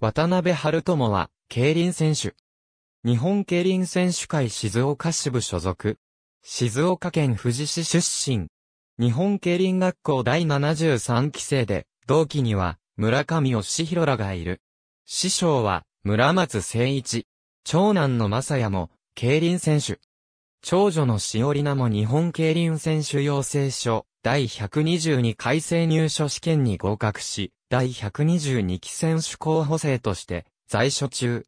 渡辺春友は、競輪選手。日本競輪選手会静岡支部所属。静岡県富士市出身。日本競輪学校第73期生で、同期には、村上義弘らがいる。師匠は、村松誠一。長男の正也も、競輪選手。長女のしおりなも日本競輪選手養成所、第122回生入所試験に合格し、第122期選手候補生として在所中。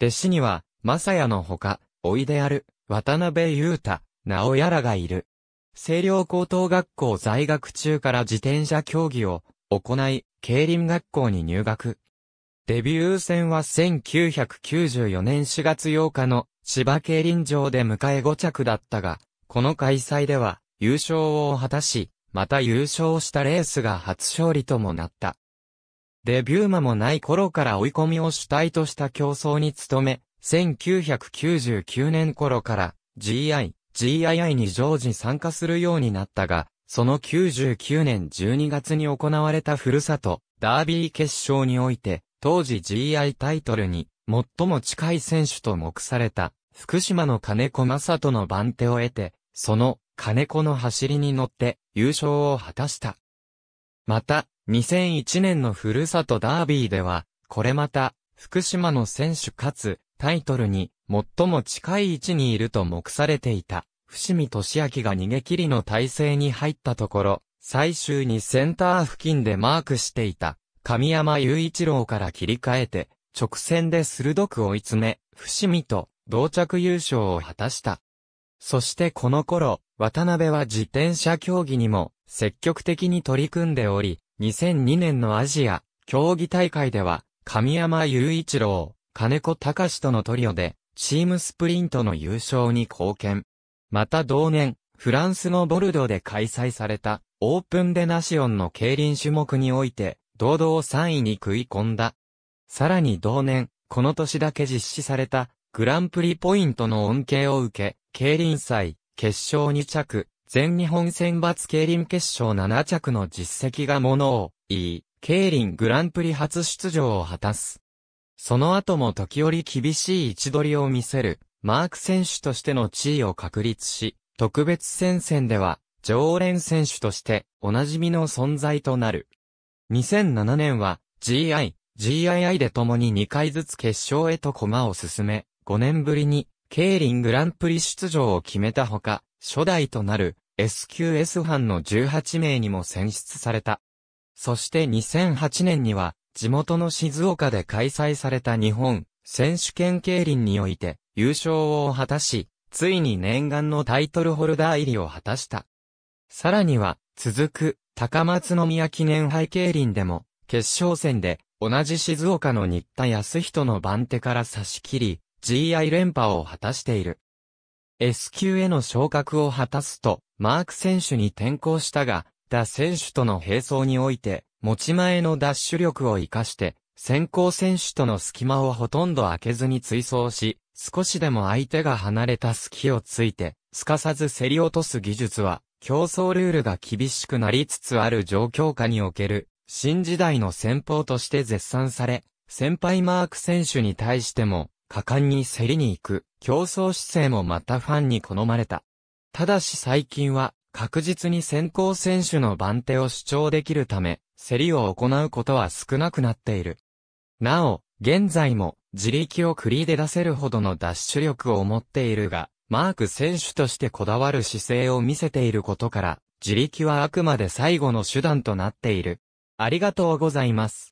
弟子には、正也のほか、おいである、渡辺裕太、直やらがいる。清涼高等学校在学中から自転車競技を行い、競輪学校に入学。デビュー戦は1994年4月8日の芝競輪場で迎え5着だったが、この開催では優勝を果たし、また優勝したレースが初勝利ともなった。デビュー間もない頃から追い込みを主体とした競争に努め、1999年頃から GI、GII に常時参加するようになったが、その99年12月に行われたふるさと、ダービー決勝において、当時 GI タイトルに最も近い選手と目された、福島の金子正人の番手を得て、その金子の走りに乗って優勝を果たした。また、2001年のふるさとダービーでは、これまた、福島の選手かつ、タイトルに、最も近い位置にいると目されていた、伏見俊明が逃げ切りの体制に入ったところ、最終にセンター付近でマークしていた、神山雄一郎から切り替えて、直線で鋭く追い詰め、伏見と同着優勝を果たした。そしてこの頃、渡辺は自転車競技にも積極的に取り組んでおり、2002年のアジア競技大会では、神山雄一郎、金子隆とのトリオで、チームスプリントの優勝に貢献。また同年、フランスのボルドで開催された、オープンデナシオンの競輪種目において、堂々3位に食い込んだ。さらに同年、この年だけ実施された、グランプリポイントの恩恵を受け、競輪祭、決勝2着、全日本選抜競輪決勝7着の実績がものを言い、競輪グランプリ初出場を果たす。その後も時折厳しい位置取りを見せる、マーク選手としての地位を確立し、特別戦線では、常連選手として、おなじみの存在となる。2007年は、GI、GII で共に2回ずつ決勝へと駒を進め、5年ぶりに、競輪グランプリ出場を決めたほか、初代となる、SQS 班の18名にも選出された。そして2008年には、地元の静岡で開催された日本選手権競輪において優勝を果たし、ついに念願のタイトルホルダー入りを果たした。さらには、続く高松宮記念杯競輪でも、決勝戦で同じ静岡の新田康人の番手から差し切り、GI 連覇を果たしている。S 級への昇格を果たすと、マーク選手に転向したが、打選手との並走において、持ち前のダッシュ力を活かして、先行選手との隙間をほとんど開けずに追走し、少しでも相手が離れた隙をついて、すかさず競り落とす技術は、競争ルールが厳しくなりつつある状況下における、新時代の戦法として絶賛され、先輩マーク選手に対しても、果敢に競りに行く、競争姿勢もまたファンに好まれた。ただし最近は、確実に先行選手の番手を主張できるため、競りを行うことは少なくなっている。なお、現在も、自力を繰り出せるほどのダッシュ力を持っているが、マーク選手としてこだわる姿勢を見せていることから、自力はあくまで最後の手段となっている。ありがとうございます。